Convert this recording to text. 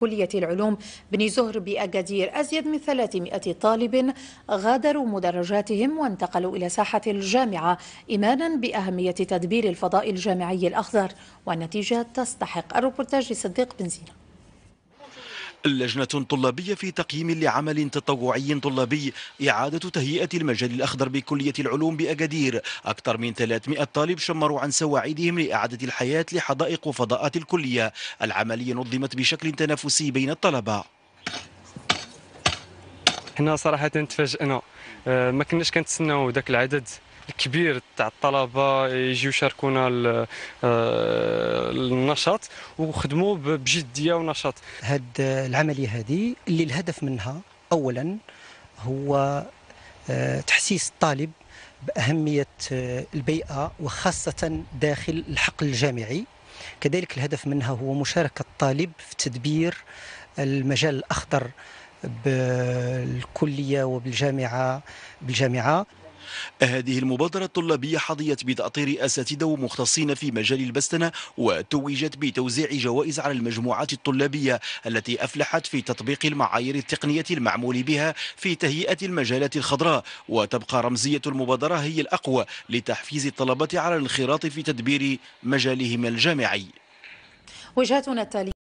كلية العلوم بن زهر بأكادير أزيد من 300 طالب غادروا مدرجاتهم وانتقلوا إلى ساحة الجامعة إيمانا بأهمية تدبير الفضاء الجامعي الأخضر والنتيجة تستحق الروبورتاج صديق بنزينة لجنة طلابية في تقييم لعمل تطوعي طلابي إعادة تهيئة المجال الأخضر بكلية العلوم بأكادير أكثر من 300 طالب شمروا عن سواعدهم لإعادة الحياة لحدائق وفضاءات الكلية العملية نظمت بشكل تنافسي بين الطلبة هنا صراحة تفاجئنا آه، ما كناش كنتسناو ذاك العدد الكبير تاع الطلبه يجيو يشاركونا آه، النشاط وخدموا بجديه ونشاط هاد العمليه هذه اللي الهدف منها اولا هو آه، تحسيس الطالب باهميه آه، البيئه وخاصه داخل الحقل الجامعي كذلك الهدف منها هو مشاركه الطالب في تدبير المجال الاخضر بالكليه وبالجامعه بالجامعه هذه المبادرة الطلابية حظيت بتأطير أساتذة ومختصين في مجال البستنة وتوجت بتوزيع جوائز على المجموعات الطلابية التي أفلحت في تطبيق المعايير التقنية المعمول بها في تهيئة المجالات الخضراء وتبقى رمزية المبادرة هي الأقوى لتحفيز الطلبة على الانخراط في تدبير مجالهم الجامعي وجهتنا التالية